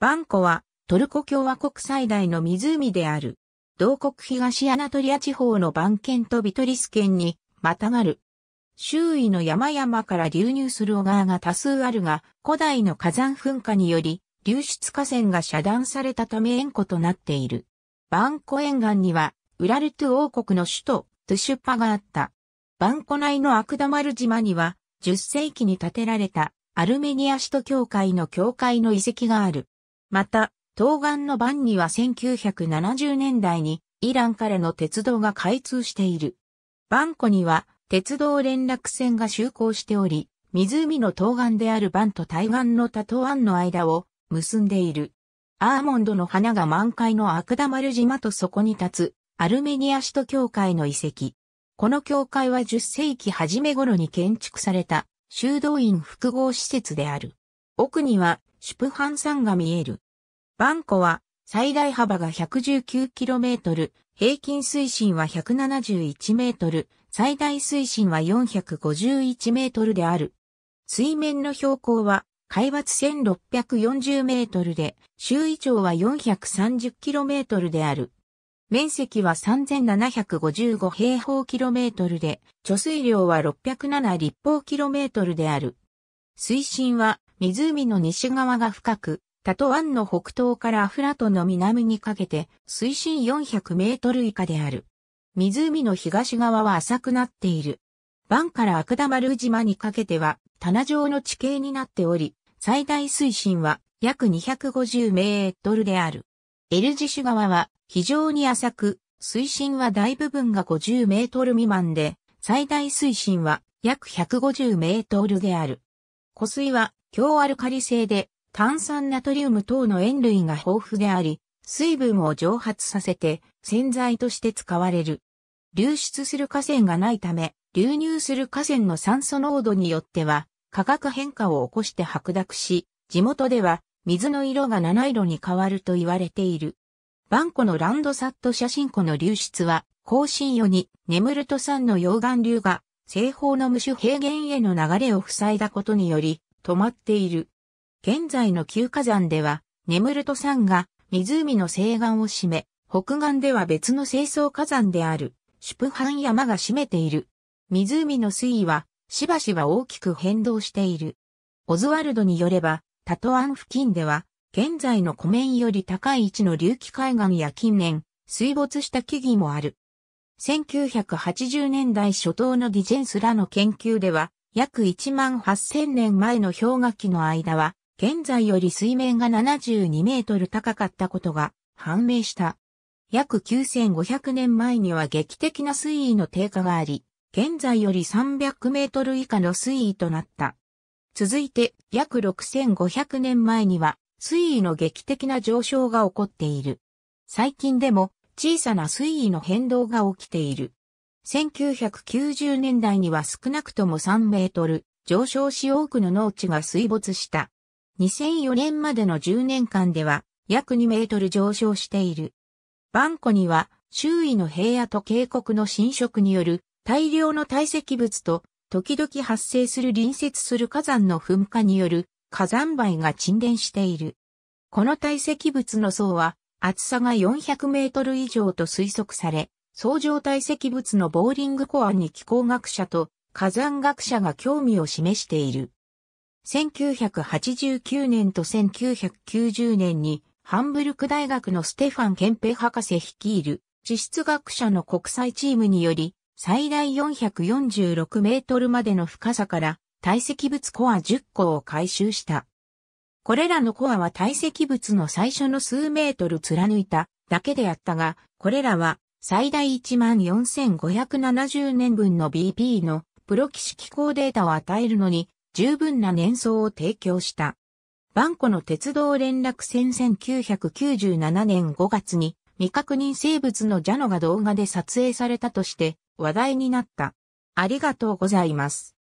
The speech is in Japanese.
バンコはトルコ共和国最大の湖である。同国東アナトリア地方のバン県とビトリス県にまたがる。周囲の山々から流入する小川が多数あるが、古代の火山噴火により流出河川が遮断されたため塩湖となっている。バンコ沿岸にはウラルトゥ王国の首都トゥシュパがあった。バンコ内のアクダマル島には10世紀に建てられたアルメニア首都教会の教会の遺跡がある。また、東岸のバンには1970年代にイランからの鉄道が開通している。バンコには鉄道連絡船が就航しており、湖の東岸であるバンと対岸の多ア湾の間を結んでいる。アーモンドの花が満開のアクダマル島とそこに立つアルメニア首都教会の遺跡。この教会は10世紀初め頃に建築された修道院複合施設である。奥にはシュプハン山が見える。バンコは最大幅が 119km、平均水深は 171m、最大水深は 451m である。水面の標高は海抜 1640m で、周囲長は 430km である。面積は3755平方キロメートルで、貯水量は607立方キロメートルである。水深は湖の西側が深く、タトワンの北東からアフラトの南にかけて水深400メートル以下である。湖の東側は浅くなっている。バンから悪玉ル島にかけては棚状の地形になっており、最大水深は約250メートルである。エルジシュ川は非常に浅く、水深は大部分が50メートル未満で、最大水深は約150メートルである。湖水は強アルカリ性で炭酸ナトリウム等の塩類が豊富であり、水分を蒸発させて洗剤として使われる。流出する河川がないため、流入する河川の酸素濃度によっては、化学変化を起こして白濁し、地元では水の色が七色に変わると言われている。バンコのランドサット写真庫の流出は、更新よに眠ると酸の溶岩流が西方の無種平原への流れを塞いだことにより止まっている。現在の旧火山では、ネムルト山が湖の西岸を占め、北岸では別の清掃火山である、シュプハン山が占めている。湖の水位は、しばしば大きく変動している。オズワルドによれば、タトアン付近では、現在の湖面より高い位置の隆起海岸や近年、水没した木々もある。1980年代初頭のディジェンスらの研究では、約1万8000年前の氷河期の間は、現在より水面が72メートル高かったことが判明した。約9500年前には劇的な水位の低下があり、現在より300メートル以下の水位となった。続いて約6500年前には水位の劇的な上昇が起こっている。最近でも小さな水位の変動が起きている。1990年代には少なくとも3メートル上昇し多くの農地が水没した。2004年までの10年間では約2メートル上昇している。バンコには周囲の平野と渓谷の侵食による大量の堆積物と時々発生する隣接する火山の噴火による火山灰が沈殿している。この堆積物の層は厚さが400メートル以上と推測され、相乗堆積物のボーリングコアに気候学者と火山学者が興味を示している。1989年と1990年にハンブルク大学のステファン・ケンペ博士率いる地質学者の国際チームにより最大446メートルまでの深さから堆積物コア10個を回収した。これらのコアは堆積物の最初の数メートル貫いただけであったが、これらは最大14,570年分の BP のプロキシ機構データを与えるのに十分な年層を提供した。万古の鉄道連絡線1997年5月に未確認生物のジャノが動画で撮影されたとして話題になった。ありがとうございます。